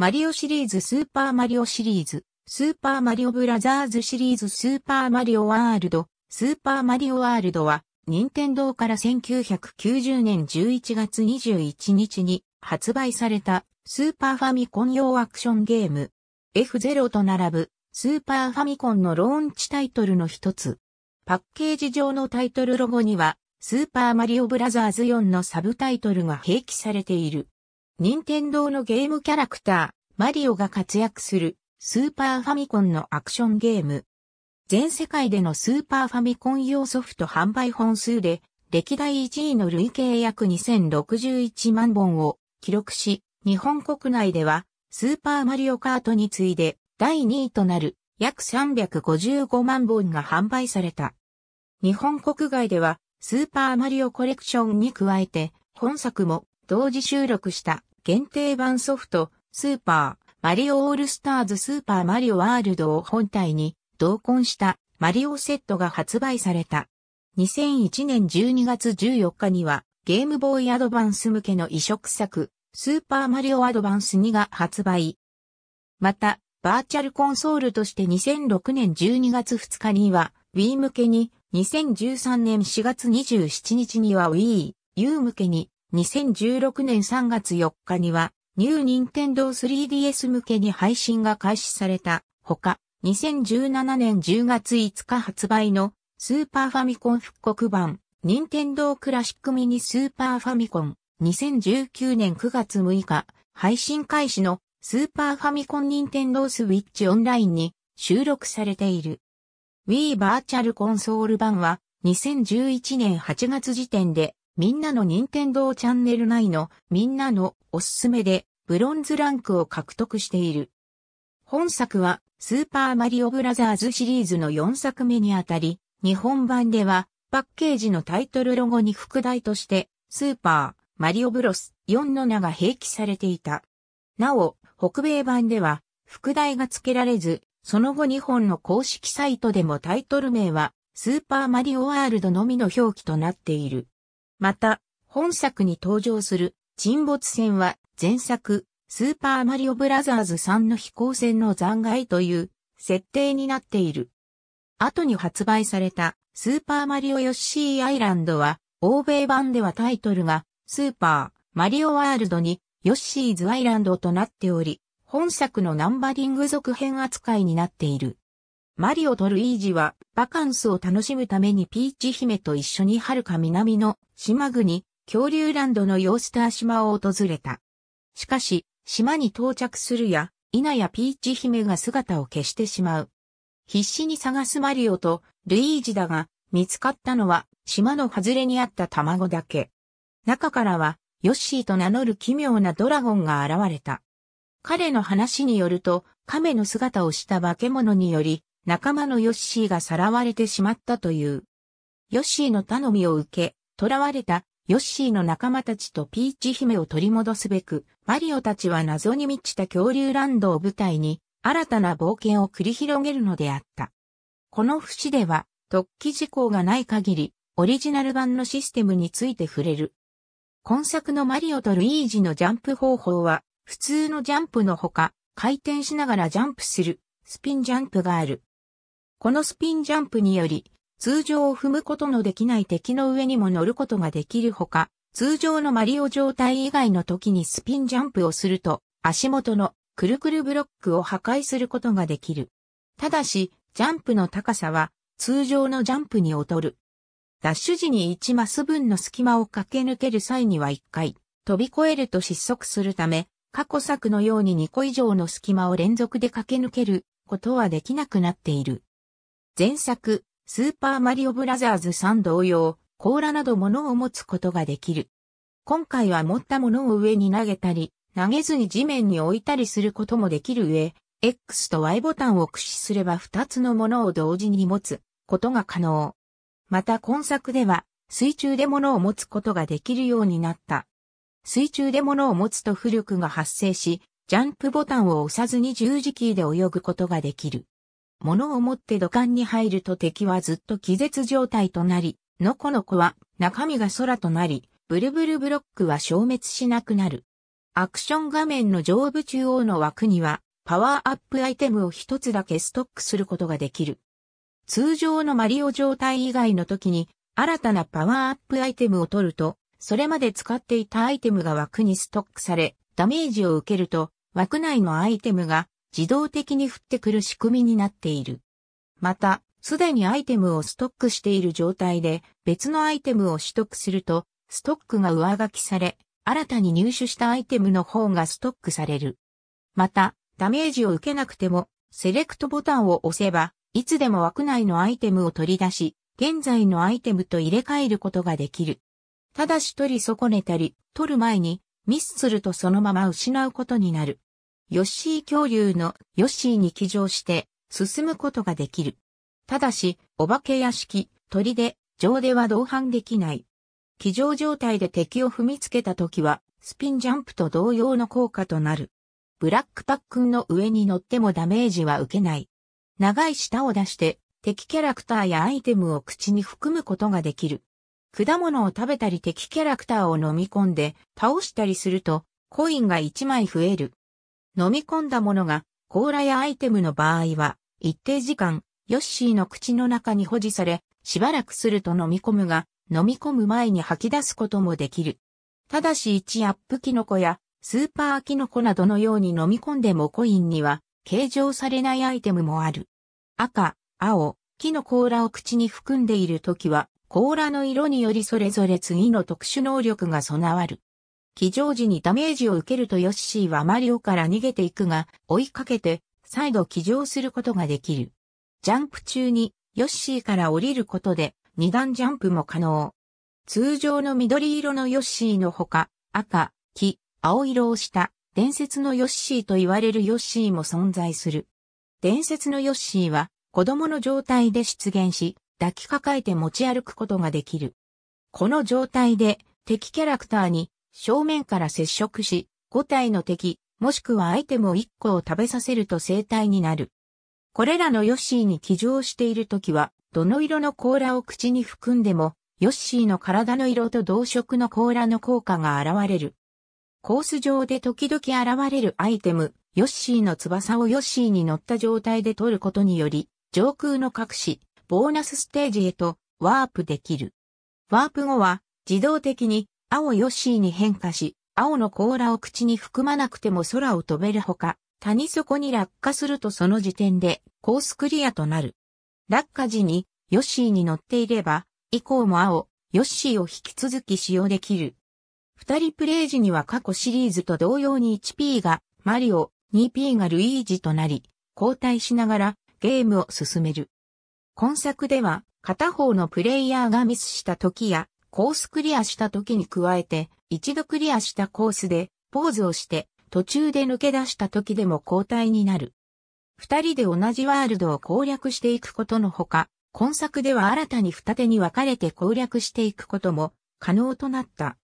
マリオシリーズスーパーマリオシリーズ、スーパーマリオブラザーズシリーズスーパーマリオワールド、スーパーマリオワールドは、任天堂から1990年11月21日に発売されたスーパーファミコン用アクションゲーム F0 と並ぶスーパーファミコンのローンチタイトルの一つ。パッケージ上のタイトルロゴにはスーパーマリオブラザーズ4のサブタイトルが併記されている。任天堂のゲームキャラクター、マリオが活躍する、スーパーファミコンのアクションゲーム。全世界でのスーパーファミコン用ソフト販売本数で、歴代1位の累計約2061万本を記録し、日本国内では、スーパーマリオカートに次いで、第2位となる、約355万本が販売された。日本国外では、スーパーマリオコレクションに加えて、本作も同時収録した限定版ソフト、スーパー、マリオオールスターズスーパーマリオワールドを本体に同梱したマリオセットが発売された。2001年12月14日にはゲームボーイアドバンス向けの移植作、スーパーマリオアドバンス2が発売。また、バーチャルコンソールとして2006年12月2日には Wii 向けに、2013年4月27日には Wii U 向けに、2016年3月4日には、ニュー・ニンテンドー 3DS 向けに配信が開始されたほか、2017年10月5日発売のスーパーファミコン復刻版、ニンテンドークラシックミニスーパーファミコン、2019年9月6日、配信開始のスーパーファミコンニンテンドースウィッチオンラインに収録されている。Wii バーチャルコンソール版は2011年8月時点でみんなの任天堂チャンネル内のみんなのおすすめでブロンズランクを獲得している。本作はスーパーマリオブラザーズシリーズの4作目にあたり、日本版ではパッケージのタイトルロゴに副題としてスーパーマリオブロス4の名が併記されていた。なお、北米版では副題が付けられず、その後日本の公式サイトでもタイトル名はスーパーマリオワールドのみの表記となっている。また、本作に登場する沈没船は前作、スーパーマリオブラザーズ3の飛行船の残骸という設定になっている。後に発売されたスーパーマリオヨッシーアイランドは、欧米版ではタイトルがスーパーマリオワールドにヨッシーズアイランドとなっており、本作のナンバリング続編扱いになっている。マリオとルイージはバカンスを楽しむためにピーチ姫と一緒に遥か南の島国、恐竜ランドのヨースター島を訪れた。しかし、島に到着するや、稲やピーチ姫が姿を消してしまう。必死に探すマリオとルイージだが、見つかったのは島の外れにあった卵だけ。中からは、ヨッシーと名乗る奇妙なドラゴンが現れた。彼の話によると、亀の姿をした化け物により、仲間のヨッシーがさらわれてしまったという。ヨッシーの頼みを受け、囚われたヨッシーの仲間たちとピーチ姫を取り戻すべく、マリオたちは謎に満ちた恐竜ランドを舞台に、新たな冒険を繰り広げるのであった。この節では、突起事項がない限り、オリジナル版のシステムについて触れる。今作のマリオとルイージのジャンプ方法は、普通のジャンプのほか、回転しながらジャンプする、スピンジャンプがある。このスピンジャンプにより、通常を踏むことのできない敵の上にも乗ることができるほか、通常のマリオ状態以外の時にスピンジャンプをすると、足元のくるくるブロックを破壊することができる。ただし、ジャンプの高さは通常のジャンプに劣る。ダッシュ時に1マス分の隙間を駆け抜ける際には1回、飛び越えると失速するため、過去作のように2個以上の隙間を連続で駆け抜けることはできなくなっている。前作、スーパーマリオブラザーズ3同様、甲羅など物を持つことができる。今回は持った物を上に投げたり、投げずに地面に置いたりすることもできる上、X と Y ボタンを駆使すれば2つのものを同時に持つことが可能。また今作では水中で物を持つことができるようになった。水中で物を持つと浮力が発生し、ジャンプボタンを押さずに十字キーで泳ぐことができる。物を持って土管に入ると敵はずっと気絶状態となり、のこのこは中身が空となり、ブルブルブロックは消滅しなくなる。アクション画面の上部中央の枠には、パワーアップアイテムを一つだけストックすることができる。通常のマリオ状態以外の時に、新たなパワーアップアイテムを取ると、それまで使っていたアイテムが枠にストックされ、ダメージを受けると、枠内のアイテムが自動的に降ってくる仕組みになっている。また、すでにアイテムをストックしている状態で別のアイテムを取得すると、ストックが上書きされ、新たに入手したアイテムの方がストックされる。また、ダメージを受けなくても、セレクトボタンを押せば、いつでも枠内のアイテムを取り出し、現在のアイテムと入れ替えることができる。ただし取り損ねたり、取る前にミスするとそのまま失うことになる。ヨッシー恐竜のヨッシーに騎乗して進むことができる。ただし、お化け屋敷、鳥で、上では同伴できない。騎乗状態で敵を踏みつけた時は、スピンジャンプと同様の効果となる。ブラックパックンの上に乗ってもダメージは受けない。長い舌を出して、敵キャラクターやアイテムを口に含むことができる。果物を食べたり敵キャラクターを飲み込んで倒したりするとコインが1枚増える。飲み込んだものが、甲羅やアイテムの場合は、一定時間、ヨッシーの口の中に保持され、しばらくすると飲み込むが、飲み込む前に吐き出すこともできる。ただし1アップキノコやスーパーキノコなどのように飲み込んでもコインには計上されないアイテムもある。赤、青、木の甲羅を口に含んでいるときは、甲羅の色によりそれぞれ次の特殊能力が備わる。騎乗時にダメージを受けるとヨッシーはマリオから逃げていくが、追いかけて、再度騎乗することができる。ジャンプ中に、ヨッシーから降りることで、二段ジャンプも可能。通常の緑色のヨッシーのほか、赤、黄、青色をした伝説のヨッシーと言われるヨッシーも存在する。伝説のヨッシーは子供の状態で出現し、抱きかかえて持ち歩くことができる。この状態で敵キャラクターに正面から接触し、5体の敵、もしくはアイテムを1個を食べさせると生体になる。これらのヨッシーに騎乗しているときは、どの色の甲羅を口に含んでも、ヨッシーの体の色と同色の甲羅の効果が現れる。コース上で時々現れるアイテム、ヨッシーの翼をヨッシーに乗った状態で取ることにより、上空の隠し、ボーナスステージへとワープできる。ワープ後は自動的に青ヨッシーに変化し、青の甲羅を口に含まなくても空を飛べるほか、谷底に落下するとその時点でコースクリアとなる。落下時にヨッシーに乗っていれば、以降も青、ヨッシーを引き続き使用できる。二人プレイ時には過去シリーズと同様に 1P がマリオ、2P がルイージとなり、交代しながらゲームを進める。今作では片方のプレイヤーがミスした時やコースクリアした時に加えて、一度クリアしたコースでポーズをして、途中で抜け出した時でも交代になる。二人で同じワールドを攻略していくことのほか、今作では新たに二手に分かれて攻略していくことも可能となった。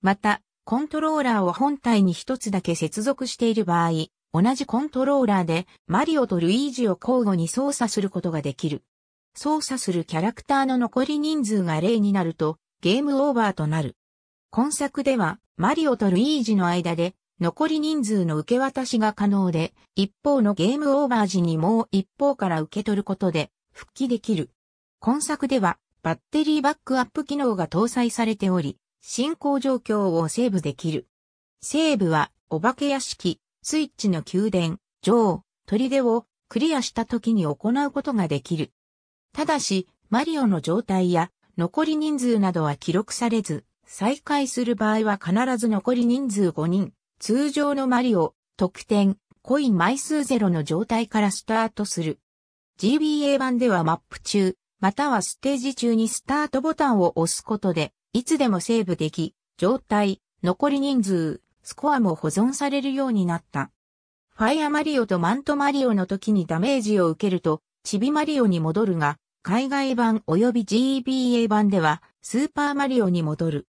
また、コントローラーを本体に一つだけ接続している場合、同じコントローラーでマリオとルイージを交互に操作することができる。操作するキャラクターの残り人数が0になると、ゲームオーバーとなる。今作では、マリオとルイージの間で、残り人数の受け渡しが可能で、一方のゲームオーバー時にもう一方から受け取ることで、復帰できる。今作では、バッテリーバックアップ機能が搭載されており、進行状況をセーブできる。セーブは、お化け屋敷、スイッチの宮殿、女王、砦をクリアした時に行うことができる。ただし、マリオの状態や残り人数などは記録されず、再開する場合は必ず残り人数5人、通常のマリオ、得点、コイン枚数0の状態からスタートする。GBA 版ではマップ中、またはステージ中にスタートボタンを押すことで、いつでもセーブでき、状態、残り人数、スコアも保存されるようになった。ファイアマリオとマントマリオの時にダメージを受けると、チビマリオに戻るが、海外版及び GBA 版では、スーパーマリオに戻る。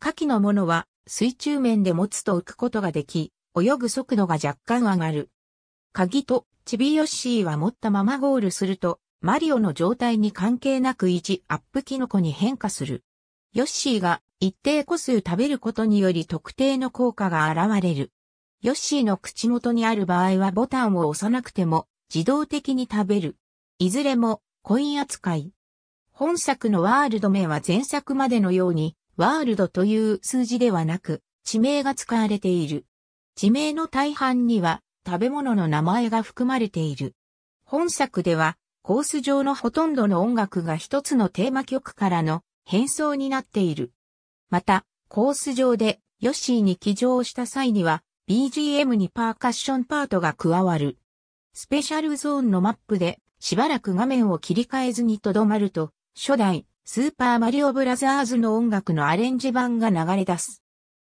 下記のものは、水中面で持つと浮くことができ、泳ぐ速度が若干上がる。鍵と、チビヨッシーは持ったままゴールすると、マリオの状態に関係なく1アップキノコに変化する。ヨッシーが一定個数食べることにより特定の効果が現れる。ヨッシーの口元にある場合はボタンを押さなくても自動的に食べる。いずれもコイン扱い。本作のワールド名は前作までのように、ワールドという数字ではなく、地名が使われている。地名の大半には、食べ物の名前が含まれている。本作では、コース上のほとんどの音楽が一つのテーマ曲からの変装になっている。また、コース上でヨッシーに騎乗した際には、BGM にパーカッションパートが加わる。スペシャルゾーンのマップでしばらく画面を切り替えずにとどまると、初代、スーパーマリオブラザーズの音楽のアレンジ版が流れ出す。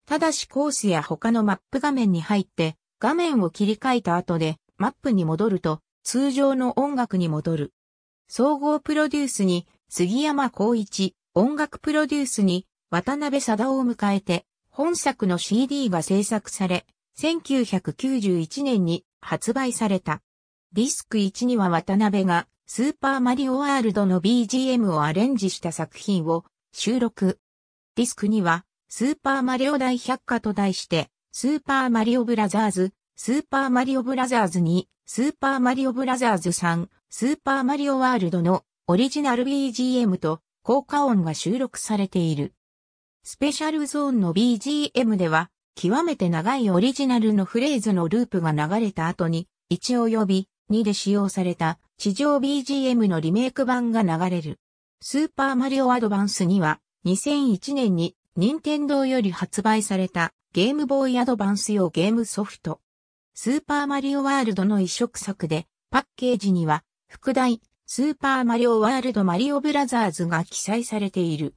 ただしコースや他のマップ画面に入って、画面を切り替えた後で、マップに戻ると、通常の音楽に戻る。総合プロデュースに、杉山光一、音楽プロデュースに、渡辺貞を迎えて、本作の CD が制作され、1991年に発売された。ディスク1には渡辺がスーパーマリオワールドの BGM をアレンジした作品を収録。ディスク2はスーパーマリオ大百科と題して、スーパーマリオブラザーズ、スーパーマリオブラザーズ2、スーパーマリオブラザーズ3、スーパーマリオワールドのオリジナル BGM と効果音が収録されている。スペシャルゾーンの BGM では、極めて長いオリジナルのフレーズのループが流れた後に、応呼び2で使用された地上 BGM のリメイク版が流れる。スーパーマリオアドバンスには2001年に任天堂より発売されたゲームボーイアドバンス用ゲームソフト。スーパーマリオワールドの移植作でパッケージには副題スーパーマリオワールドマリオブラザーズが記載されている。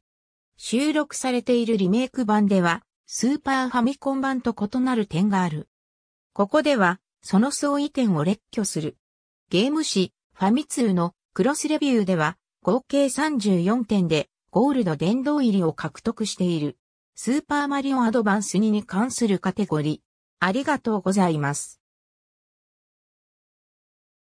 収録されているリメイク版ではスーパーファミコン版と異なる点がある。ここではその相違点を列挙する。ゲーム誌、ファミ通のクロスレビューでは、合計34点で、ゴールド殿堂入りを獲得している。スーパーマリオアドバンス2に関するカテゴリー。ありがとうございます。